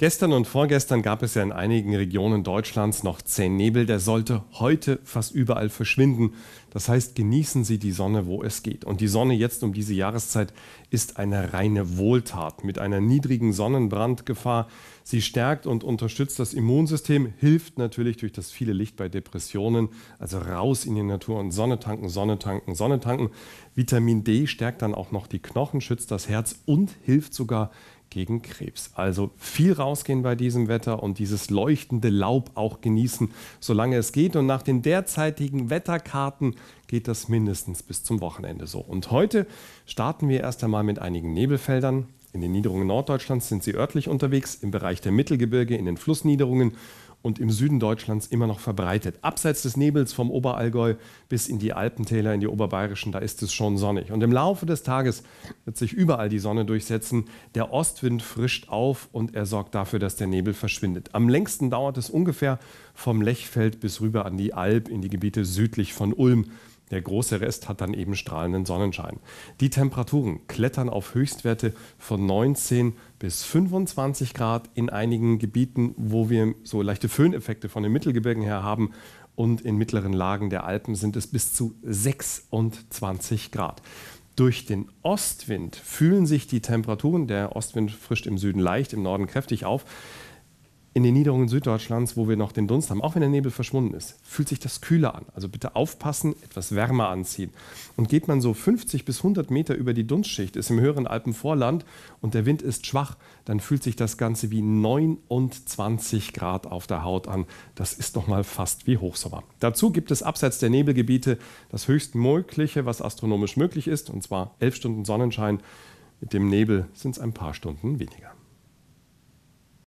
Gestern und vorgestern gab es ja in einigen Regionen Deutschlands noch zehn Nebel. Der sollte heute fast überall verschwinden. Das heißt, genießen Sie die Sonne, wo es geht. Und die Sonne jetzt um diese Jahreszeit ist eine reine Wohltat mit einer niedrigen Sonnenbrandgefahr. Sie stärkt und unterstützt das Immunsystem, hilft natürlich durch das viele Licht bei Depressionen. Also raus in die Natur und Sonne tanken, Sonne tanken, Sonne tanken. Vitamin D stärkt dann auch noch die Knochen, schützt das Herz und hilft sogar gegen Krebs. Also viel rausgehen bei diesem Wetter und dieses leuchtende Laub auch genießen, solange es geht. Und nach den derzeitigen Wetterkarten geht das mindestens bis zum Wochenende so. Und heute starten wir erst einmal mit einigen Nebelfeldern. In den Niederungen Norddeutschlands sind sie örtlich unterwegs, im Bereich der Mittelgebirge, in den Flussniederungen und im Süden Deutschlands immer noch verbreitet. Abseits des Nebels vom Oberallgäu bis in die Alpentäler, in die Oberbayerischen, da ist es schon sonnig. Und im Laufe des Tages wird sich überall die Sonne durchsetzen. Der Ostwind frischt auf und er sorgt dafür, dass der Nebel verschwindet. Am längsten dauert es ungefähr vom Lechfeld bis rüber an die Alb, in die Gebiete südlich von Ulm. Der große Rest hat dann eben strahlenden Sonnenschein. Die Temperaturen klettern auf Höchstwerte von 19 bis 25 Grad in einigen Gebieten, wo wir so leichte Föhneffekte von den Mittelgebirgen her haben. Und in mittleren Lagen der Alpen sind es bis zu 26 Grad. Durch den Ostwind fühlen sich die Temperaturen, der Ostwind frischt im Süden leicht, im Norden kräftig auf, in den Niederungen Süddeutschlands, wo wir noch den Dunst haben, auch wenn der Nebel verschwunden ist, fühlt sich das kühler an. Also bitte aufpassen, etwas wärmer anziehen. Und geht man so 50 bis 100 Meter über die Dunstschicht, ist im höheren Alpenvorland und der Wind ist schwach, dann fühlt sich das Ganze wie 29 Grad auf der Haut an. Das ist doch mal fast wie Hochsommer. Dazu gibt es abseits der Nebelgebiete das höchstmögliche, was astronomisch möglich ist, und zwar 11 Stunden Sonnenschein. Mit dem Nebel sind es ein paar Stunden weniger.